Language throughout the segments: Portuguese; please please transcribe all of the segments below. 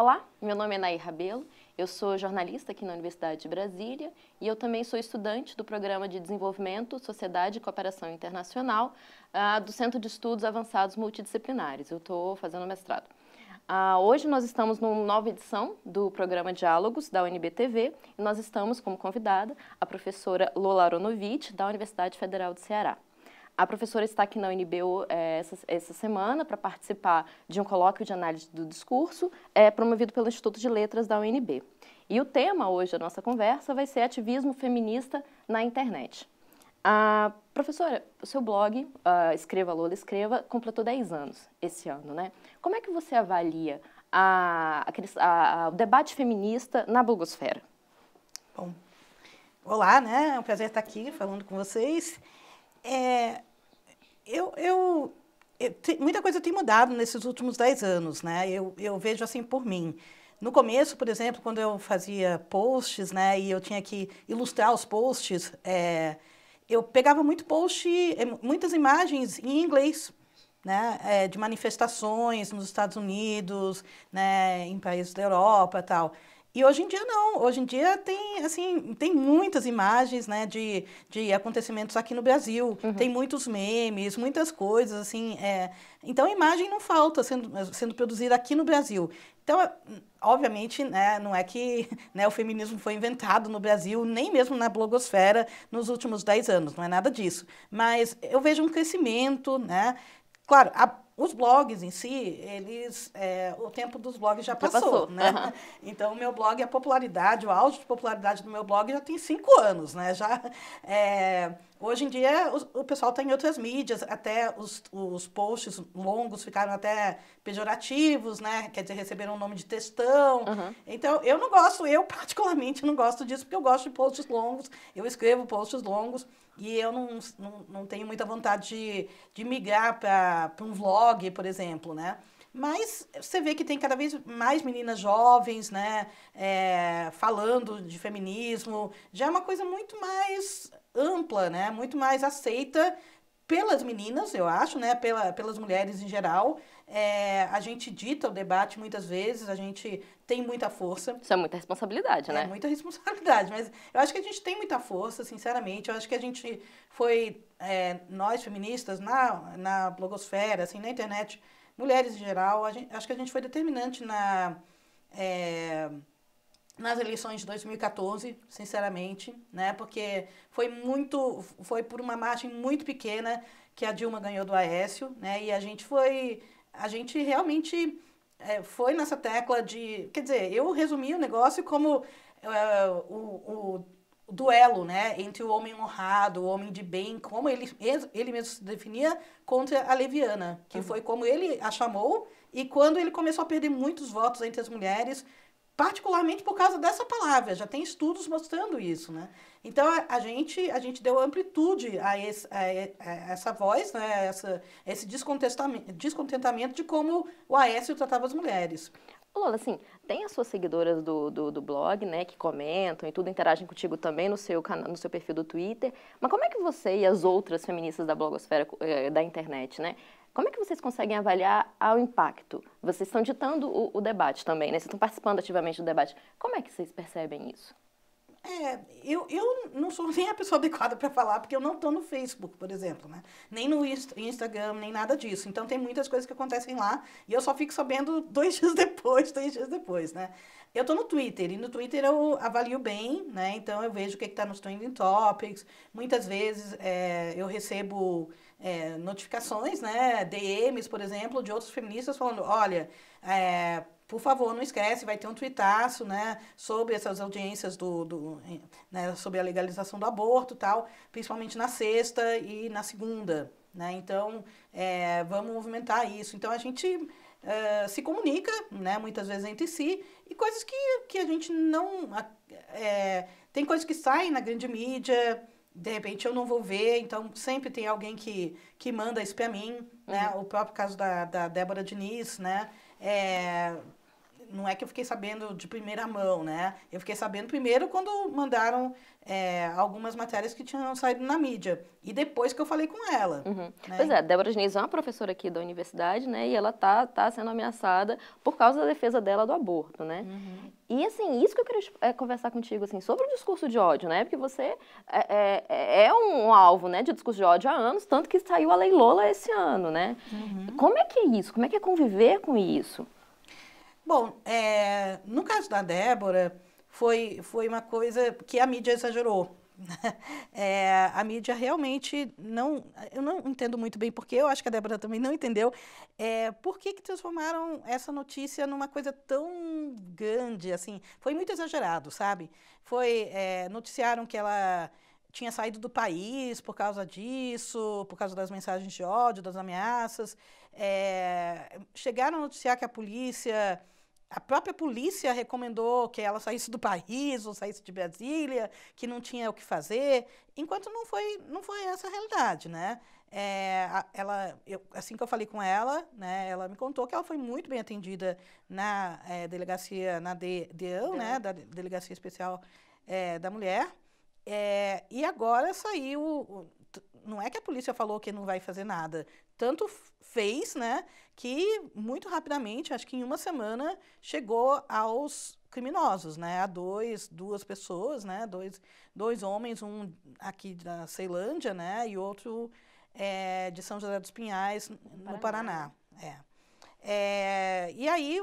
Olá, meu nome é Nair Rabelo, eu sou jornalista aqui na Universidade de Brasília e eu também sou estudante do Programa de Desenvolvimento, Sociedade e Cooperação Internacional uh, do Centro de Estudos Avançados Multidisciplinares. Eu estou fazendo mestrado. Uh, hoje nós estamos numa nova edição do programa Diálogos da UNBTV e nós estamos como convidada a professora Lola Aronovitch, da Universidade Federal do Ceará. A professora está aqui na UNB é, essa, essa, semana para participar de um colóquio de análise do discurso é, promovido pelo Instituto de Letras da UNB. E o tema hoje da nossa conversa vai ser ativismo feminista na internet. A professora, o seu blog, ah, Escreva Lola Escreva, completou 10 anos esse ano, né? Como é que você avalia a, a, a, o debate feminista na blogosfera? Bom, olá, né? É um prazer estar aqui falando com vocês. É, eu, eu, eu muita coisa tem mudado nesses últimos dez anos, né? Eu, eu vejo assim por mim. No começo, por exemplo, quando eu fazia posts, né, e eu tinha que ilustrar os posts, é, eu pegava muito post, é, muitas imagens em inglês, né, é, de manifestações nos Estados Unidos, né, em países da Europa, tal. E hoje em dia não, hoje em dia tem, assim, tem muitas imagens, né, de, de acontecimentos aqui no Brasil, uhum. tem muitos memes, muitas coisas, assim, é... então imagem não falta sendo, sendo produzida aqui no Brasil. Então, obviamente, né, não é que né, o feminismo foi inventado no Brasil, nem mesmo na blogosfera nos últimos 10 anos, não é nada disso. Mas eu vejo um crescimento, né, claro, a os blogs em si, eles, é, o tempo dos blogs já, já passou, passou, né? Uhum. Então, o meu blog, a popularidade, o auge de popularidade do meu blog já tem cinco anos, né? Já, é, hoje em dia, o, o pessoal está em outras mídias, até os, os posts longos ficaram até pejorativos, né? Quer dizer, receberam o um nome de textão. Uhum. Então, eu não gosto, eu particularmente não gosto disso, porque eu gosto de posts longos, eu escrevo posts longos, e eu não, não, não tenho muita vontade de, de migrar para um vlog, por exemplo, né? Mas você vê que tem cada vez mais meninas jovens, né? É, falando de feminismo. Já é uma coisa muito mais ampla, né? Muito mais aceita pelas meninas, eu acho, né? Pela, pelas mulheres em geral. É, a gente dita o debate muitas vezes, a gente tem muita força. Isso é muita responsabilidade, é né? É muita responsabilidade, mas eu acho que a gente tem muita força, sinceramente. Eu acho que a gente foi, é, nós feministas, na, na blogosfera, assim, na internet, mulheres em geral, gente, acho que a gente foi determinante na, é, nas eleições de 2014, sinceramente, né? Porque foi muito, foi por uma margem muito pequena que a Dilma ganhou do Aécio, né? E a gente foi a gente realmente é, foi nessa tecla de. Quer dizer, eu resumi o negócio como uh, o, o, duelo né, entre o homem honrado, o homem de bem, como ele, ele mesmo se definia, contra a Leviana, que uhum. foi como ele a chamou. E quando ele começou a perder muitos votos entre as mulheres, particularmente por causa dessa palavra, já tem estudos mostrando isso, né? Então, a, a gente, a gente deu amplitude a, esse, a, a essa voz, né? A essa, esse descontentamento, descontentamento de como o Aécio tratava as mulheres. Lola, assim, tem as suas seguidoras do, do, do, blog, né, que comentam e tudo, interagem contigo também no seu, no seu perfil do Twitter, mas como é que você e as outras feministas da blogosfera, eh, da internet, né, como é que vocês conseguem avaliar o impacto? Vocês estão ditando o, o, debate também, né? Vocês estão participando ativamente do debate. Como é que vocês percebem isso? É, eu, eu não sou nem a pessoa adequada para falar, porque eu não estou no Facebook, por exemplo, né? Nem no Instagram, nem nada disso. Então, tem muitas coisas que acontecem lá e eu só fico sabendo dois dias depois, três dias depois, né? Eu estou no Twitter, e no Twitter eu avalio bem, né? Então eu vejo o que está nos trending topics. Muitas vezes é, eu recebo é, notificações, né? DMs, por exemplo, de outros feministas falando, olha, é, por favor, não esquece, vai ter um tuitaço, né, sobre essas audiências do, do né, sobre a legalização do aborto tal, principalmente na sexta e na segunda, né, então é, vamos movimentar isso. Então a gente é, se comunica, né, muitas vezes entre si e coisas que, que a gente não. É, tem coisas que saem na grande mídia, de repente eu não vou ver, então sempre tem alguém que, que manda isso para mim, né? Uhum. O próprio caso da, da Débora Diniz, né? É, não é que eu fiquei sabendo de primeira mão, né? Eu fiquei sabendo primeiro quando mandaram é, algumas matérias que tinham saído na mídia. E depois que eu falei com ela. Uhum. Né? Pois é, Débora Diniz é uma professora aqui da universidade, né? E ela tá, tá sendo ameaçada por causa da defesa dela do aborto, né? Uhum. E, assim, isso que eu queria é, conversar contigo, assim, sobre o discurso de ódio, né? Porque você eh, é, é um alvo, né, de discurso de ódio há anos, tanto que saiu a Lei Lola esse ano, né? Uhum. Como é que é isso? Como é que é conviver com isso? Bom, é, no caso da Débora, foi, foi uma coisa que a mídia exagerou. Né? É, a mídia realmente não. Eu não entendo muito bem porque, eu acho que a Débora também não entendeu. É, por que, que transformaram essa notícia numa coisa tão grande? assim Foi muito exagerado, sabe? Foi, é, noticiaram que ela tinha saído do país por causa disso, por causa das mensagens de ódio, das ameaças. É, chegaram a noticiar que a polícia a própria polícia recomendou que ela saísse do país ou saísse de Brasília, que não tinha o que fazer, enquanto não foi, não foi essa a realidade, né? É, ela, eu, assim que eu falei com ela, né, ela me contou que ela foi muito bem atendida na é, delegacia, na DEAN, de, né, da Delegacia Especial é, da Mulher, é, e agora saiu, não é que a polícia falou que não vai fazer nada, tanto fez, né, que muito rapidamente, acho que em uma semana, chegou aos criminosos, né, a dois, duas pessoas, né, dois, dois homens, um aqui da Ceilândia, né, e outro é, de São José dos Pinhais, Paraná. no Paraná. É. é e aí,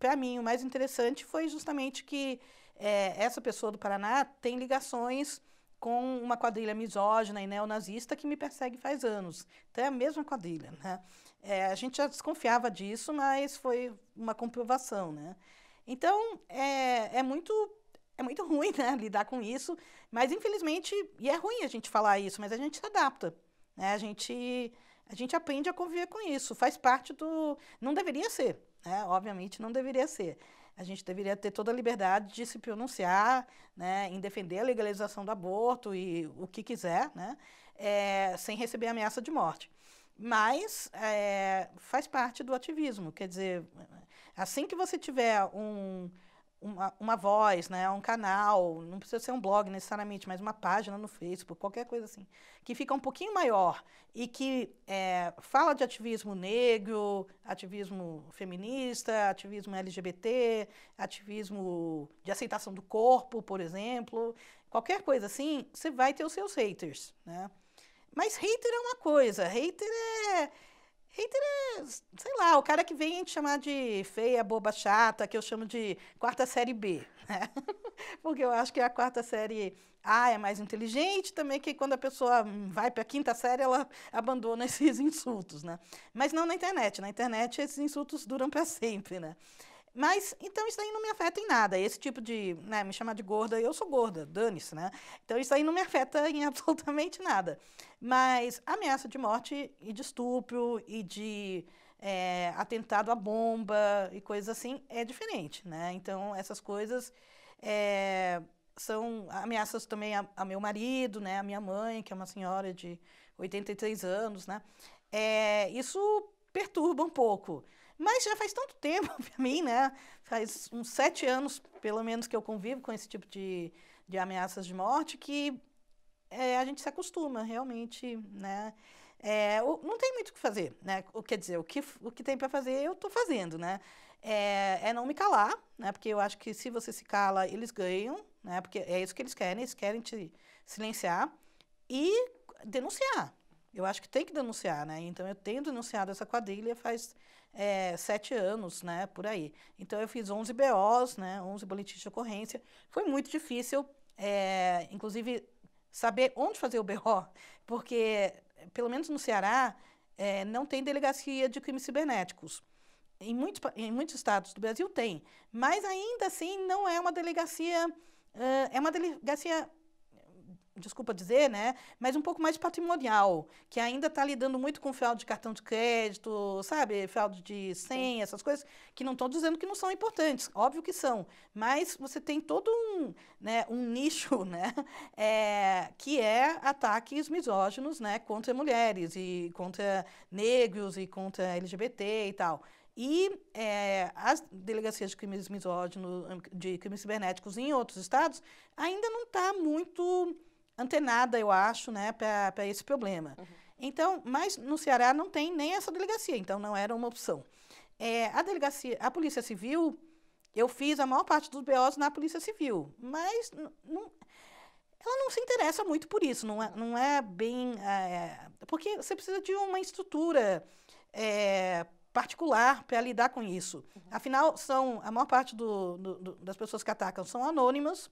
para mim, o mais interessante foi justamente que é, essa pessoa do Paraná tem ligações com uma quadrilha misógina e neonazista que me persegue faz anos. Então é a mesma quadrilha, né? É, a gente já desconfiava disso, mas foi uma comprovação, né? Então é, é muito é muito ruim, né, lidar com isso, mas infelizmente e é ruim a gente falar isso, mas a gente se adapta, né? A gente a gente aprende a conviver com isso, faz parte do não deveria ser, né? Obviamente não deveria ser a gente deveria ter toda a liberdade de se pronunciar né, em defender a legalização do aborto e o que quiser, né, é, sem receber ameaça de morte. Mas é, faz parte do ativismo, quer dizer, assim que você tiver um, uma, uma voz, né? um canal, não precisa ser um blog necessariamente, mas uma página no Facebook, qualquer coisa assim, que fica um pouquinho maior e que é, fala de ativismo negro, ativismo feminista, ativismo LGBT, ativismo de aceitação do corpo, por exemplo, qualquer coisa assim, você vai ter os seus haters, né? Mas hater é uma coisa, hater é Hater é, sei lá, o cara que vem te chamar de feia, boba, chata, que eu chamo de quarta série B. Né? Porque eu acho que a quarta série A é mais inteligente também, que quando a pessoa vai para a quinta série, ela abandona esses insultos, né? Mas não na internet. Na internet, esses insultos duram para sempre, né? Mas, então, isso aí não me afeta em nada. Esse tipo de, né, me chamar de gorda, eu sou gorda, dane-se, né? Então, isso aí não me afeta em absolutamente nada. Mas ameaça de morte e de estupro e de é, atentado à bomba e coisas assim é diferente, né? Então, essas coisas é, são ameaças também a, a, meu marido, né? A minha mãe, que é uma senhora de 83 anos, né? É, isso perturba um pouco. Mas já faz tanto tempo para mim, né? Faz uns sete anos, pelo menos, que eu convivo com esse tipo de, de ameaças de morte que é, a gente se acostuma, realmente, né? É, o, não tem muito o que fazer, né? O, quer dizer, o que, o que tem para fazer, eu estou fazendo, né? É, é, não me calar, né? Porque eu acho que se você se cala, eles ganham, né? Porque é isso que eles querem, eles querem te silenciar e denunciar, eu acho que tem que denunciar, né? Então eu tenho denunciado essa quadrilha faz é, sete anos, né? Por aí. Então eu fiz 11 BOs, né? 11 boletins de ocorrência. Foi muito difícil, é, inclusive, saber onde fazer o BO, porque, pelo menos no Ceará, é, não tem delegacia de crimes cibernéticos. Em muitos, em muitos estados do Brasil tem, mas ainda assim não é uma delegacia. é uma delegacia desculpa dizer, né, mas um pouco mais patrimonial, que ainda está lidando muito com fraude de cartão de crédito, sabe, fraude de senha, essas coisas, que não estou dizendo que não são importantes, óbvio que são, mas você tem todo um, né, um nicho, né, é, que é ataques misóginos, né, contra mulheres e contra negros e contra LGBT e tal. E é, as delegacias de crimes misóginos, de crimes cibernéticos em outros estados, ainda não está muito antenada, eu acho, né, para esse problema. Uhum. Então, mas no Ceará não tem nem essa delegacia, então não era uma opção. É, a delegacia, a Polícia Civil, eu fiz a maior parte dos BOs na Polícia Civil, mas não, ela não se interessa muito por isso, não é, não é bem. É, porque você precisa de uma estrutura é, particular para lidar com isso. Uhum. Afinal, são a maior parte do, do, do, das pessoas que atacam são anônimas.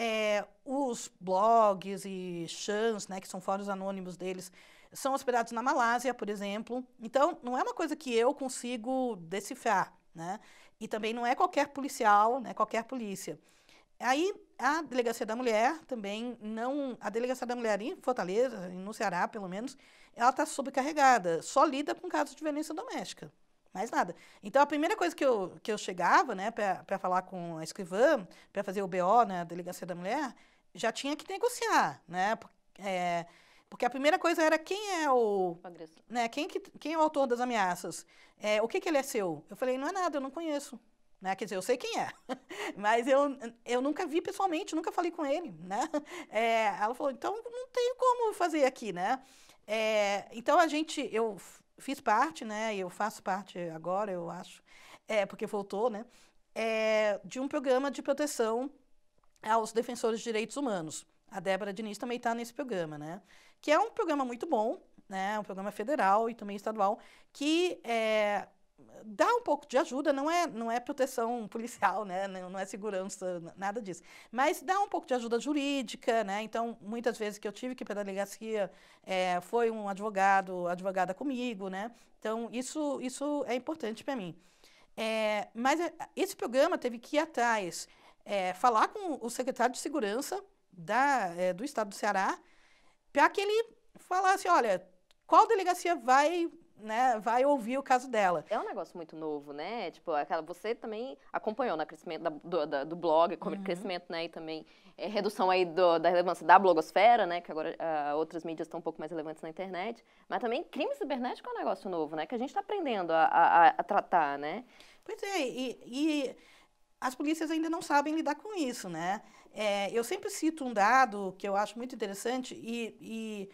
É, os blogs e chans, né, que são fóruns anônimos deles, são hospedados na Malásia, por exemplo. Então, não é uma coisa que eu consigo decifrar, né? E também não é qualquer policial, né, qualquer polícia. Aí, a Delegacia da Mulher também não... A Delegacia da Mulher em Fortaleza, no Ceará, pelo menos, ela está sobrecarregada, só lida com casos de violência doméstica. Mais nada. Então, a primeira coisa que eu, que eu chegava, né, para falar com a escrivã, para fazer o BO, né, Delegacia da Mulher, já tinha que negociar, né? É, porque a primeira coisa era quem é o, né, quem, que, quem é o autor das ameaças? É, o que, que ele é seu? Eu falei, não é nada, eu não conheço. Né? Quer dizer, eu sei quem é, mas eu, eu nunca vi pessoalmente, nunca falei com ele, né? É, ela falou, então não tem como fazer aqui, né? É, então a gente, eu fiz parte, né? Eu faço parte agora, eu acho, é porque voltou, né? É, de um programa de proteção aos defensores de direitos humanos. A Débora Diniz também está nesse programa, né? Que é um programa muito bom, né? Um programa federal e também estadual que é, dá um pouco de ajuda, não é, não é proteção policial, né? não é segurança, nada disso. Mas dá um pouco de ajuda jurídica, né? Então, muitas vezes que eu tive que ir para a delegacia, é, foi um advogado, advogada comigo, né? Então, isso, isso é importante para mim. É, mas é, esse programa teve que ir atrás, é, falar com o secretário de Segurança da, é, do Estado do Ceará, para que ele falasse, olha, qual delegacia vai né, vai ouvir o caso dela. É um negócio muito novo, né? Tipo, aquela, você também acompanhou no né, crescimento da, do, da, do blog, uhum. crescimento, né? E também é, redução aí do, da relevância da blogosfera, né? Que agora uh, outras mídias estão um pouco mais relevantes na internet. Mas também crime cibernético é um negócio novo, né? Que a gente está aprendendo a, a, a, tratar, né? Pois é, e, e as polícias ainda não sabem lidar com isso, né? É, eu sempre cito um dado que eu acho muito interessante e, e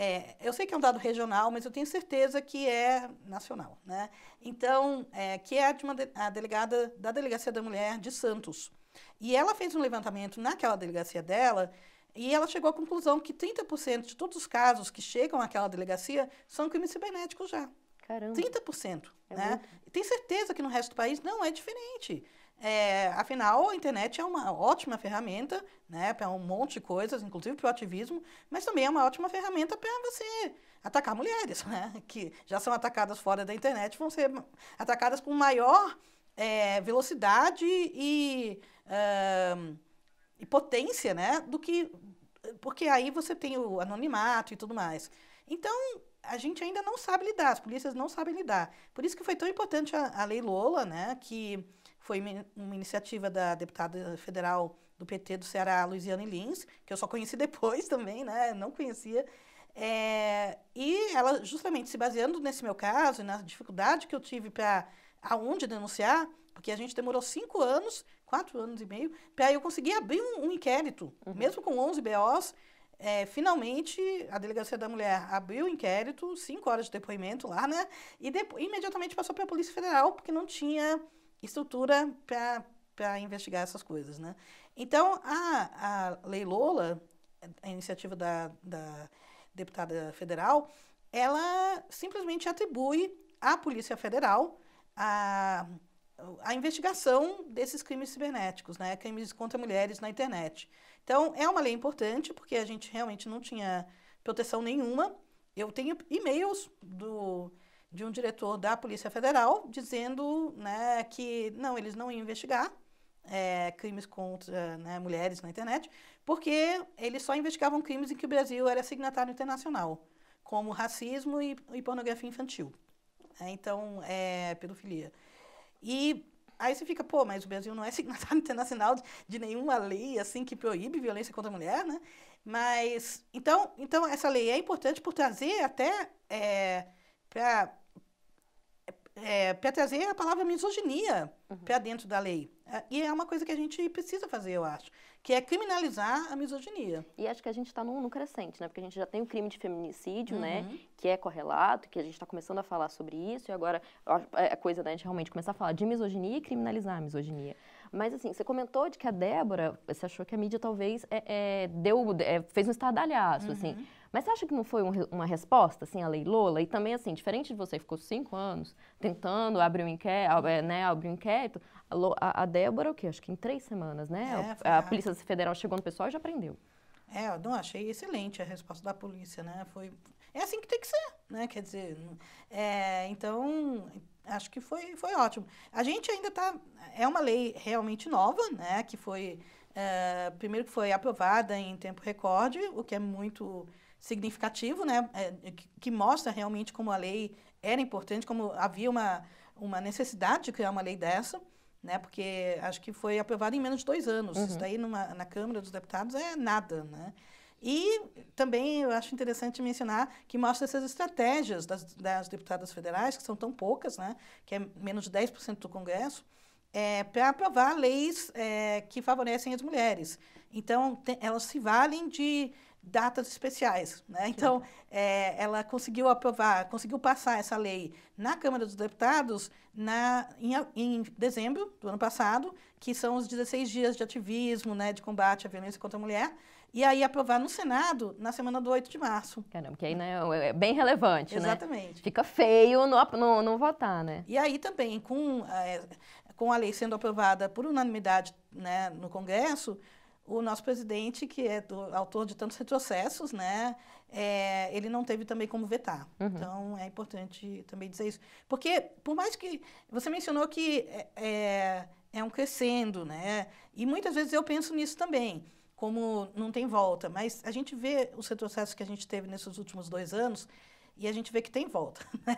é, eu sei que é um dado regional, mas eu tenho certeza que é nacional, né? Então, é, que é de uma de, a delegada da Delegacia da Mulher de Santos. E ela fez um levantamento naquela delegacia dela e ela chegou à conclusão que 30% de todos os casos que chegam àquela delegacia são crimes cibernéticos já. Caramba. 30%. É né? Tem certeza que no resto do país não é diferente. É, afinal, a internet é uma ótima ferramenta né, para um monte de coisas, inclusive para o ativismo, mas também é uma ótima ferramenta para você atacar mulheres, né, que já são atacadas fora da internet, vão ser atacadas com maior é, velocidade e, uh, e potência né, do que. Porque aí você tem o anonimato e tudo mais. Então, a gente ainda não sabe lidar, as polícias não sabem lidar. Por isso que foi tão importante a, a Lei Lola, né, que foi uma iniciativa da deputada federal do PT do Ceará, Luiziane Lins, que eu só conheci depois também, né? Não conhecia. É, e ela, justamente se baseando nesse meu caso e na dificuldade que eu tive para aonde denunciar, porque a gente demorou cinco anos, quatro anos e meio, para eu conseguir abrir um, um inquérito. Uhum. Mesmo com 11 BOs, é, finalmente a Delegacia da Mulher abriu o inquérito, cinco horas de depoimento lá, né? E imediatamente passou para a Polícia Federal, porque não tinha estrutura para investigar essas coisas, né? Então, a, a Lei Lola, a iniciativa da, da deputada federal, ela simplesmente atribui à Polícia Federal a, a investigação desses crimes cibernéticos, né? crimes contra mulheres na internet. Então, é uma lei importante, porque a gente realmente não tinha proteção nenhuma. Eu tenho e-mails do, de um diretor da Polícia Federal dizendo né, que não, eles não iam investigar é, crimes contra né, mulheres na internet, porque eles só investigavam crimes em que o Brasil era signatário internacional, como racismo e, e pornografia infantil. É, então, é, pedofilia. E aí você fica, pô, mas o Brasil não é signatário internacional de, de nenhuma lei assim que proíbe violência contra a mulher, né? Mas, então, então essa lei é importante por trazer até é, para é, para trazer é a palavra misoginia uhum. para dentro da lei. É, e é uma coisa que a gente precisa fazer, eu acho, que é criminalizar a misoginia. E acho que a gente está num, num, crescente, né? Porque a gente já tem o crime de feminicídio, né? uhum. né? Que é correlato, que a gente está começando a falar sobre isso, e agora é, é coisa da né, gente realmente começar a falar de misoginia e criminalizar a misoginia. Mas assim, você comentou de que a Débora, você achou que a mídia talvez é, é, deu, é, fez um estardalhaço, uhum. assim. Mas você acha que não foi um, uma resposta, assim, a lei Lola? E também, assim, diferente de você, ficou cinco anos tentando abrir um inquérito, é, né, abrir um inquérito, a, a Débora, o quê? Acho que em três semanas, né? É, a, a Polícia Federal chegou no pessoal e já prendeu. É, eu não achei excelente a resposta da polícia, né? Foi, é assim que tem que ser, né? Quer dizer, é, então acho que foi, foi ótimo. A gente ainda está, é uma lei realmente nova, né? Que foi é, primeiro que foi aprovada em tempo recorde, o que é muito significativo, né, é, é, que mostra realmente como a lei era importante, como havia uma, uma necessidade de criar uma lei dessa, né, porque acho que foi aprovada em menos de dois anos. Uhum. Isso daí numa, na Câmara dos Deputados é nada, né? E também eu acho interessante mencionar que mostra essas estratégias das, das deputadas federais, que são tão poucas, né, que é menos de 10% do Congresso, é, para aprovar leis é, que favorecem as mulheres. Então, te, elas se valem de datas especiais. Né? Então, é, ela conseguiu aprovar, conseguiu passar essa lei na Câmara dos Deputados na, em, em, dezembro do ano passado, que são os 16 dias de ativismo, né, de combate à violência contra a mulher, e aí aprovar no Senado na semana do 8 de março. Caramba, que aí né, é, é bem relevante, né? Exatamente. Né? Fica feio não, votar, né? E aí também, com, é, com a lei sendo aprovada por unanimidade né, no Congresso, o nosso presidente, que é do, autor de tantos retrocessos, né, é, ele não teve também como vetar. Uhum. Então, é importante também dizer isso. Porque, por mais que... Você mencionou que é, é um crescendo, né? E muitas vezes eu penso nisso também, como não tem volta. Mas a gente vê os retrocessos que a gente teve nesses últimos dois anos e a gente vê que tem volta, né?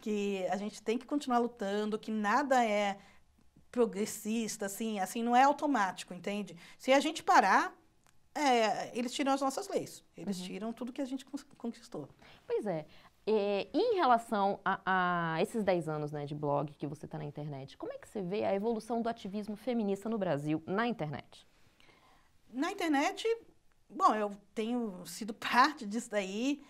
que a gente tem que continuar lutando, que nada é progressista, assim, assim, não é automático, entende? Se a gente parar, é, eles tiram as nossas leis, eles uhum. tiram tudo que a gente conquistou. Pois é. E, é, em relação a, a esses 10 anos né, de blog que você está na internet, como é que você vê a evolução do ativismo feminista no Brasil na internet? Na internet, bom, eu tenho sido parte disso daí.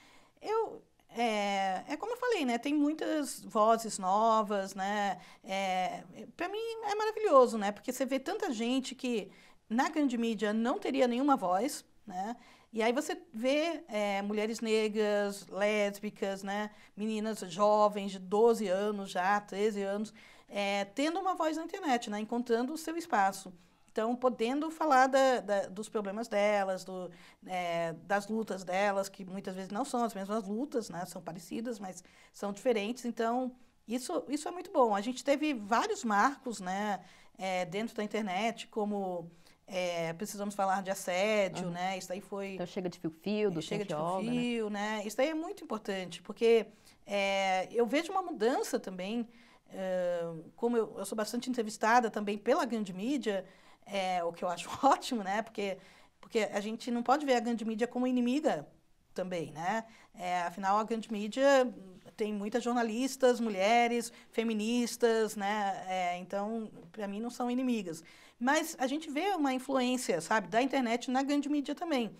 Eu, é, é como eu falei, né? Tem muitas vozes novas, né? É, para mim é maravilhoso, né? Porque você vê tanta gente que na grande mídia não teria nenhuma voz, né? E aí você vê é, mulheres negras, lésbicas, né? Meninas jovens de 12 anos já, 13 anos, é, tendo uma voz na internet, né? Encontrando o seu espaço estão podendo falar da, da, dos problemas delas, do, é, das lutas delas, que muitas vezes não são as mesmas lutas, né? são parecidas, mas são diferentes. Então, isso, isso é muito bom. A gente teve vários marcos né, é, dentro da internet, como é, precisamos falar de assédio, uhum. né? Isso aí foi... Então, chega de fio-fio, é, do Chega de né? fio-fio, né? né? Isso aí é muito importante, porque é, eu vejo uma mudança também, como eu, eu sou bastante entrevistada também pela grande mídia, é, o que eu acho ótimo, né? Porque, porque a gente não pode ver a grande mídia como inimiga também, né? É, afinal, a grande mídia tem muitas jornalistas, mulheres, feministas, né? É, então, para mim, não são inimigas. Mas a gente vê uma influência, sabe, da internet na grande mídia também.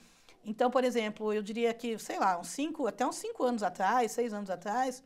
Então, por exemplo, eu diria que, sei lá, uns cinco, até uns cinco anos atrás, seis anos atrás,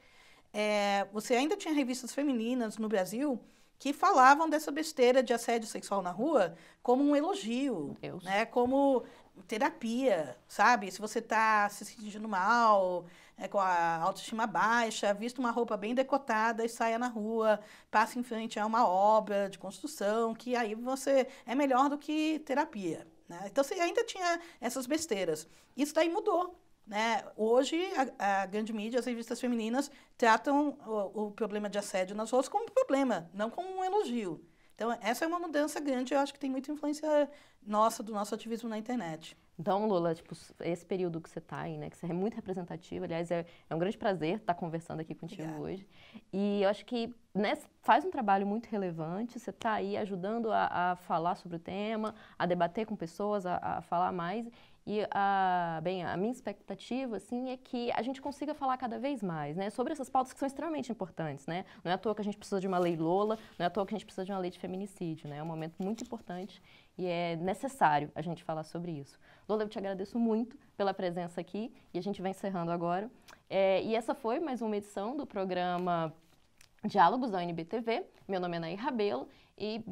é, você ainda tinha revistas femininas no Brasil que falavam dessa besteira de assédio sexual na rua como um elogio, Deus. né? Como terapia, sabe? Se você está se sentindo mal, né, com a autoestima baixa, vista uma roupa bem decotada e saia na rua, passa em frente a uma obra de construção, que aí você é melhor do que terapia. Né? Então, você ainda tinha essas besteiras. Isso daí mudou. Né? Hoje, a, a, grande mídia, as revistas femininas, tratam o, o, problema de assédio nas ruas como um problema, não como um elogio. Então, essa é uma mudança grande, eu acho que tem muita influência nossa, do nosso ativismo na internet. Então, Lula, tipo, esse período que você está aí, né, que você é muito representativo, aliás, é, é um grande prazer estar tá conversando aqui contigo Obrigada. hoje. E eu acho que né, faz um trabalho muito relevante, você está aí ajudando a, a, falar sobre o tema, a debater com pessoas, a, a falar mais. E a, bem, a minha expectativa assim é que a gente consiga falar cada vez mais, né, sobre essas pautas que são extremamente importantes, né? Não é à toa que a gente precisa de uma lei Lola, não é à toa que a gente precisa de uma lei de feminicídio, né? É um momento muito importante e é necessário a gente falar sobre isso. Lola, eu te agradeço muito pela presença aqui e a gente vai encerrando agora. É, e essa foi mais uma edição do programa Diálogos da UNBTV. Meu nome é Nair Rabelo e